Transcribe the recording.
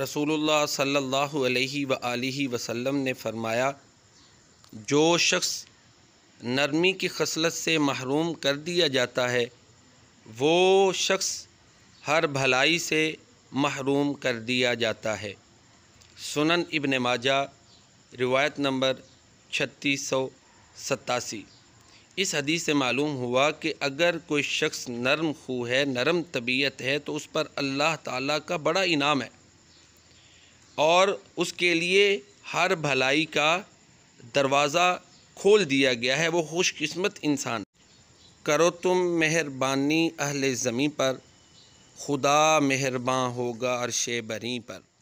रसूलुल्लाह सल्लल्लाहु अलैहि व आलिहि वसल्लम ने फरमाया जो शख्स नरमी की खसलत से महरूम कर दिया जाता है वो शख्स हर भलाई से महरूम कर दिया जाता है सुनन इबन माजा रिवायत नंबर छत्तीस सौ सतासी इस हदीस से मालूम हुआ कि अगर कोई शख्स नरम खू है नरम तबीयत है तो उस पर अल्लाह ताला का बड़ा इनाम है और उसके लिए हर भलाई का दरवाज़ा खोल दिया गया है वो खुशकिस्मत इंसान करो तुम मेहरबानी अहल ज़मीं पर खुदा मेहरबान होगा अरशे बरी पर